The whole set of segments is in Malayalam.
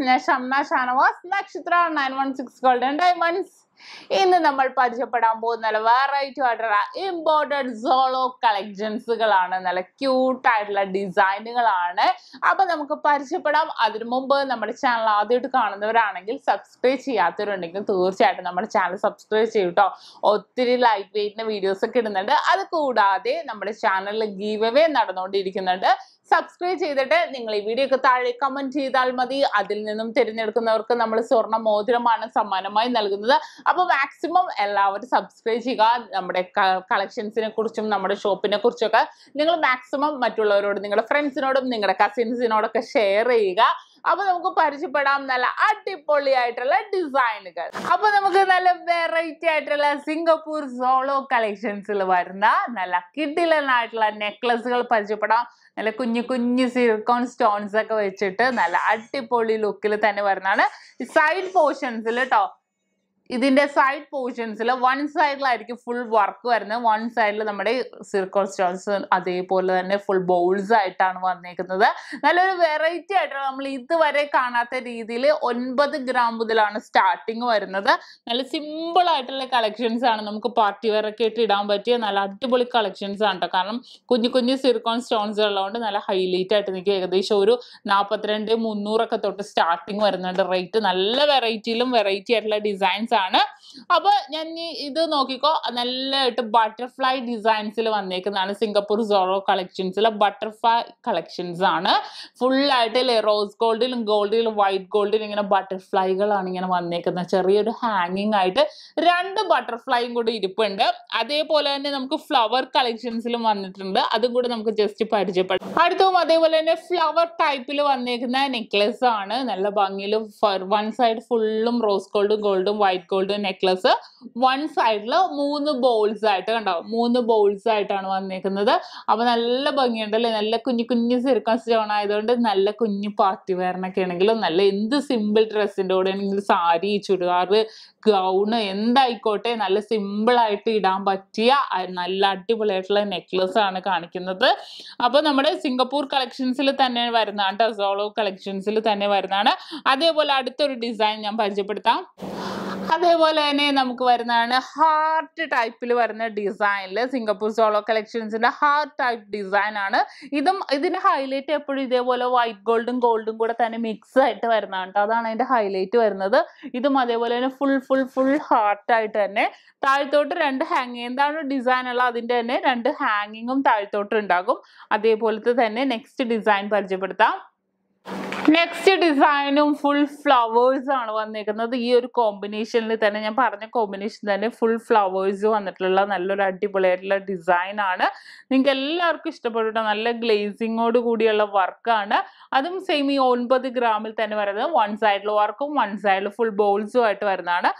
ബ്യൂട്ടീസിന് Shamna Shanavas Nakshatra nine one six golden diamonds ഇന്ന് നമ്മൾ പരിചയപ്പെടാൻ പോകുന്ന നല്ല വെറൈറ്റി ആയിട്ടുള്ള ഇമ്പോർട്ടഡ് സോളോ കളക്ഷൻസുകളാണ് നല്ല ക്യൂട്ട് ആയിട്ടുള്ള ഡിസൈനുകളാണ് അപ്പോൾ നമുക്ക് പരിചയപ്പെടാം അതിനു മുമ്പ് നമ്മുടെ ചാനൽ ആദ്യമായിട്ട് കാണുന്നവരാണെങ്കിൽ സബ്സ്ക്രൈബ് ചെയ്യാത്തവരുണ്ടെങ്കിൽ തീർച്ചയായിട്ടും നമ്മുടെ ചാനൽ സബ്സ്ക്രൈബ് ചെയ്യും കേട്ടോ ഒത്തിരി ലൈറ്റ് വെയിറ്റിന് വീഡിയോസ് ഒക്കെ ഇടുന്നുണ്ട് അത് കൂടാതെ നമ്മുടെ ചാനലിൽ ഗീവ് അവേ നടന്നുകൊണ്ടിരിക്കുന്നുണ്ട് സബ്സ്ക്രൈബ് ചെയ്തിട്ട് നിങ്ങൾ ഈ വീഡിയോ ഒക്കെ താഴെ കമന്റ് ചെയ്താൽ മതി അതിൽ നിന്നും തിരഞ്ഞെടുക്കുന്നവർക്ക് നമ്മൾ സ്വർണ്ണ മോതിരമാണ് സമ്മാനമായി നൽകുന്നത് അപ്പോൾ മാക്സിമം എല്ലാവരും സബ്സ്ക്രൈബ് ചെയ്യുക നമ്മുടെ കളക്ഷൻസിനെ കുറിച്ചും നമ്മുടെ ഷോപ്പിനെ കുറിച്ചൊക്കെ നിങ്ങൾ മാക്സിമം മറ്റുള്ളവരോട് നിങ്ങളുടെ ഫ്രണ്ട്സിനോടും നിങ്ങളുടെ കസിൻസിനോടൊക്കെ ഷെയർ ചെയ്യുക അപ്പൊ നമുക്ക് പരിചയപ്പെടാം നല്ല അടിപൊളിയായിട്ടുള്ള ഡിസൈനുകൾ അപ്പൊ നമുക്ക് നല്ല വെറൈറ്റി ആയിട്ടുള്ള സിംഗപ്പൂർ സോളോ കളക്ഷൻസിൽ വരുന്ന നല്ല ആയിട്ടുള്ള നെക്ലസുകൾ പരിചയപ്പെടാം നല്ല കുഞ്ഞു കുഞ്ഞു സിർക്കോൺ സ്റ്റോൺസ് ഒക്കെ വെച്ചിട്ട് നല്ല അടിപൊളി ലുക്കിൽ തന്നെ വരുന്നതാണ് സൈഡ് പോർഷൻസിൽ കേട്ടോ ഇതിന്റെ സൈഡ് പോർഷൻസിൽ വൺ സൈഡിലായിരിക്കും ഫുൾ വർക്ക് വരുന്നത് വൺ സൈഡിൽ നമ്മുടെ സിർക്കോൾ സ്റ്റോൺസ് അതേപോലെ തന്നെ ഫുൾ ബോൾസ് ആയിട്ടാണ് വന്നേക്കുന്നത് നല്ലൊരു വെറൈറ്റി ആയിട്ടാണ് നമ്മൾ ഇതുവരെ കാണാത്ത രീതിയിൽ ഒൻപത് ഗ്രാം മുതലാണ് സ്റ്റാർട്ടിങ് വരുന്നത് നല്ല സിമ്പിൾ ആയിട്ടുള്ള കളക്ഷൻസ് ആണ് നമുക്ക് പാർട്ടി വെയർ ഒക്കെ ഇട്ട് ഇടാൻ പറ്റിയ നല്ല അടിപൊളി കളക്ഷൻസ് ആണ് കേട്ടോ കാരണം കുഞ്ഞു കുഞ്ഞു സിർക്കോൺ സ്റ്റോൺസ് ഉള്ളതുകൊണ്ട് നല്ല ഹൈലൈറ്റ് ആയിട്ട് നിൽക്കുക ഏകദേശം ഒരു നാൽപ്പത്തിരണ്ട് മുന്നൂറൊക്കെ തൊട്ട് സ്റ്റാർട്ടിങ് വരുന്നുണ്ട് റേറ്റ് നല്ല വെറൈറ്റിയിലും വെറൈറ്റി ആയിട്ടുള്ള ഡിസൈൻസ് ഇതാണ് അപ്പൊ ഞാൻ ഇത് നോക്കിക്കോ നല്ലതായിട്ട് ബട്ടർഫ്ലൈ ഡിസൈൻസിൽ വന്നേക്കുന്നതാണ് സിംഗപ്പൂർ സോറോ കളക്ഷൻസിലെ ബട്ടർഫ്ലൈ കളക്ഷൻസ് ആണ് ഫുള്ളായിട്ട് റോസ് ഗോൾഡിലും ഗോൾഡിലും വൈറ്റ് ഗോൾഡിലും ഇങ്ങനെ ബട്ടർഫ്ലൈകളാണ് ഇങ്ങനെ വന്നേക്കുന്നത് ചെറിയൊരു ഹാങ്ങിങ് ആയിട്ട് രണ്ട് ബട്ടർഫ്ലൈയും കൂടി ഇരിപ്പുണ്ട് അതേപോലെ തന്നെ നമുക്ക് ഫ്ലവർ കളക്ഷൻസിലും വന്നിട്ടുണ്ട് അതും കൂടെ നമുക്ക് ജസ്റ്റ് പരിചയപ്പെടും അടുത്തും അതേപോലെ തന്നെ ഫ്ലവർ ടൈപ്പിൽ വന്നേക്കുന്ന നെക്ലസ് ആണ് നല്ല ഭംഗിയിൽ വൺ സൈഡ് ഫുള്ളും റോസ് ഗോൾഡും ഗോൾഡും വൈറ്റ് ഗോൾഡ് നെക്ലസ് വൺ സൈഡിൽ മൂന്ന് ബോൾസ് ആയിട്ട് കണ്ടാവും മൂന്ന് ബോൾസ് ആയിട്ടാണ് വന്നിരിക്കുന്നത് അപ്പോൾ നല്ല ഭംഗിയുണ്ടല്ലേ നല്ല കുഞ്ഞു കുഞ്ഞു സിർക്കൺ സ്റ്റോൺ ആയതുകൊണ്ട് നല്ല കുഞ്ഞു പാർട്ടി വെയറിനൊക്കെ ആണെങ്കിലും നല്ല എന്ത് സിമ്പിൾ ഡ്രസ്സിൻ്റെ കൂടെ ആണെങ്കിലും സാരി ചുരിദാർ ഗൗണ് എന്തായിക്കോട്ടെ നല്ല സിമ്പിൾ ആയിട്ട് ഇടാൻ പറ്റിയ നല്ല അടിപൊളിയായിട്ടുള്ള നെക്ലസ് ആണ് കാണിക്കുന്നത് അപ്പോൾ നമ്മുടെ സിംഗപ്പൂർ കളക്ഷൻസിൽ തന്നെ വരുന്നതാണ് സോളോ കളക്ഷൻസിൽ തന്നെ വരുന്നതാണ് അതേപോലെ അടുത്തൊരു ഡിസൈൻ ഞാൻ പരിചയപ്പെടുത്താം അതേപോലെ തന്നെ നമുക്ക് വരുന്നതാണ് ഹാർട്ട് ടൈപ്പിൽ വരുന്ന ഡിസൈനിൽ സിംഗപ്പൂർ സോളോ കളക്ഷൻസിന്റെ ഹാർട്ട് ടൈപ്പ് ഡിസൈൻ ആണ് ഇതും ഇതിന്റെ ഹൈലൈറ്റ് എപ്പോഴും ഇതേപോലെ വൈറ്റ് ഗോൾഡും ഗോൾഡും കൂടെ തന്നെ മിക്സ് ആയിട്ട് വരുന്നതാണ് കേട്ടോ അതാണ് അതിന്റെ ഹൈലൈറ്റ് വരുന്നത് ഇതും അതേപോലെ തന്നെ ഫുൾ ഫുൾ ഫുൾ ആയിട്ട് തന്നെ താഴ്ത്തോട്ട് രണ്ട് ഹാങ് എന്താണ് ഡിസൈൻ ഉള്ളത് അതിന്റെ തന്നെ രണ്ട് ഹാങ്ങിങ്ങും താഴ്ത്തോട്ട് ഉണ്ടാകും അതേപോലത്തെ തന്നെ നെക്സ്റ്റ് ഡിസൈൻ പരിചയപ്പെടുത്താം നെക്സ്റ്റ് ഡിസൈനും ഫുൾ ഫ്ലവേഴ്സ് ആണ് വന്നിരിക്കുന്നത് ഈ ഒരു കോമ്പിനേഷനിൽ തന്നെ ഞാൻ പറഞ്ഞ കോമ്പിനേഷൻ തന്നെ ഫുൾ ഫ്ലവേഴ്സ് വന്നിട്ടുള്ള നല്ലൊരു അടിപൊളിയായിട്ടുള്ള ഡിസൈൻ ആണ് നിങ്ങൾക്ക് എല്ലാവർക്കും ഇഷ്ടപ്പെട്ടിട്ട് നല്ല ഗ്ലേസിങ്ങോട് കൂടിയുള്ള വർക്കാണ് അതും സെയിം ഈ ഒൻപത് ഗ്രാമിൽ തന്നെ വരുന്നത് വൺ സൈഡിൽ വർക്കും വൺ സൈഡിൽ ഫുൾ ബോൾസും ആയിട്ട് വരുന്നതാണ്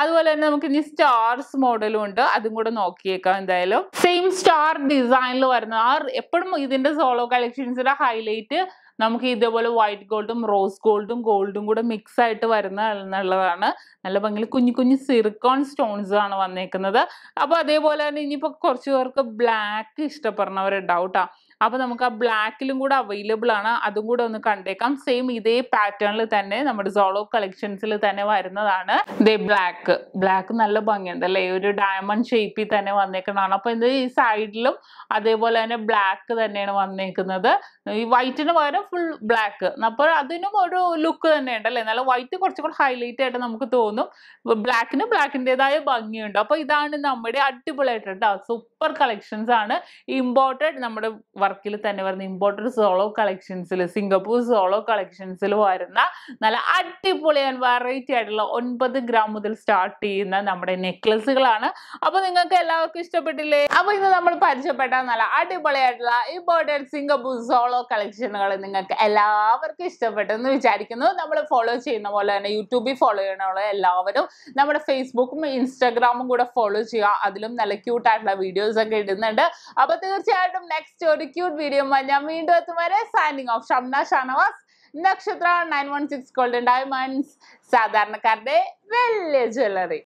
അതുപോലെ തന്നെ നമുക്ക് ഇനി സ്റ്റാർസ് മോഡലും ഉണ്ട് അതും കൂടെ നോക്കിയേക്കാം എന്തായാലും സെയിം സ്റ്റാർ ഡിസൈനിൽ വരുന്ന ആ എപ്പോഴും ഇതിന്റെ സോളോ കളക്ഷൻസിന്റെ ഹൈലൈറ്റ് നമുക്ക് ഇതേപോലെ വൈറ്റ് ഗോൾഡും റോസ് ഗോൾഡും ഗോൾഡും കൂടെ മിക്സ് ആയിട്ട് വരുന്ന എന്നുള്ളതാണ് നല്ല ഭംഗിയിൽ കുഞ്ഞു കുഞ്ഞു സിറിക്കോൺ സ്റ്റോൺസ് ആണ് വന്നേക്കുന്നത് അപ്പോൾ അതേപോലെ തന്നെ ഇനിയിപ്പോൾ കുറച്ച് പേർക്ക് ബ്ലാക്ക് ഇഷ്ടപ്പെടുന്നവരുണ്ടാവും കേട്ടോ അപ്പോൾ നമുക്ക് ആ ബ്ലാക്കിലും കൂടെ അവൈലബിൾ ആണ് അതും കൂടെ ഒന്ന് കണ്ടേക്കാം സെയിം ഇതേ പാറ്റേണിൽ തന്നെ നമ്മുടെ സോളോ കളക്ഷൻസിൽ തന്നെ വരുന്നതാണ് ഇതേ ബ്ലാക്ക് ബ്ലാക്ക് നല്ല ഭംഗിയുണ്ട് അല്ലേ ഒരു ഡയമണ്ട് ഷേപ്പിൽ തന്നെ വന്നേക്കുന്നതാണ് അപ്പോൾ ഇത് ഈ സൈഡിലും അതേപോലെ തന്നെ ബ്ലാക്ക് തന്നെയാണ് വന്നേക്കുന്നത് ഈ വൈറ്റിന് പകരം ഫുൾ ബ്ലാക്ക് അപ്പോൾ അതിനും ഒരു ലുക്ക് തന്നെയുണ്ട് അല്ലേ നല്ല വൈറ്റ് കുറച്ചും കൂടെ ഹൈലൈറ്റ് ആയിട്ട് നമുക്ക് തോന്നും ബ്ലാക്കിന് ബ്ലാക്കിൻ്റെതായ ഭംഗിയുണ്ട് അപ്പോൾ ഇതാണ് നമ്മുടെ അടിപൊളിയായിട്ട് സൂപ്പർ കളക്ഷൻസ് ആണ് ഇമ്പോർട്ടഡ് നമ്മുടെ വർക്കിൽ തന്നെ വരുന്ന ഇമ്പോർട്ടൻറ്റ് സോളോ കളക്ഷൻസിൽ സിംഗപ്പൂർ സോളോ കളക്ഷൻസിൽ വരുന്ന നല്ല അടിപൊളി വെറൈറ്റി ആയിട്ടുള്ള ഒൻപത് ഗ്രാം മുതൽ സ്റ്റാർട്ട് ചെയ്യുന്ന നമ്മുടെ നെക്ലസുകളാണ് അപ്പോൾ നിങ്ങൾക്ക് എല്ലാവർക്കും ഇഷ്ടപ്പെട്ടില്ലേ അപ്പോൾ ഇന്ന് നമ്മൾ പരിചയപ്പെട്ട നല്ല അടിപൊളിയായിട്ടുള്ള ഇമ്പോർട്ടൻറ്റ് സിംഗപ്പൂർ സോളോ കളക്ഷനുകൾ നിങ്ങൾക്ക് എല്ലാവർക്കും ഇഷ്ടപ്പെട്ടെന്ന് വിചാരിക്കുന്നു നമ്മൾ ഫോളോ ചെയ്യുന്ന പോലെ തന്നെ യൂട്യൂബിൽ ഫോളോ ചെയ്യണമുള്ള എല്ലാവരും നമ്മുടെ ഫേസ്ബുക്കും ഇൻസ്റ്റാഗ്രാമും കൂടെ ഫോളോ ചെയ്യുക അതിലും നല്ല ക്യൂട്ടായിട്ടുള്ള വീഡിയോസ് ഒക്കെ ഇടുന്നുണ്ട് അപ്പോൾ തീർച്ചയായിട്ടും നെക്സ്റ്റ് ഒരു ക്യൂട്ട് വീഡിയോ ഞാൻ വീണ്ടും എത്തും വരെ signing off Shamna Shanavas Nakshatra nine one six golden diamonds സാധാരണക്കാരുടെ വലിയ ജ്വല്ലറി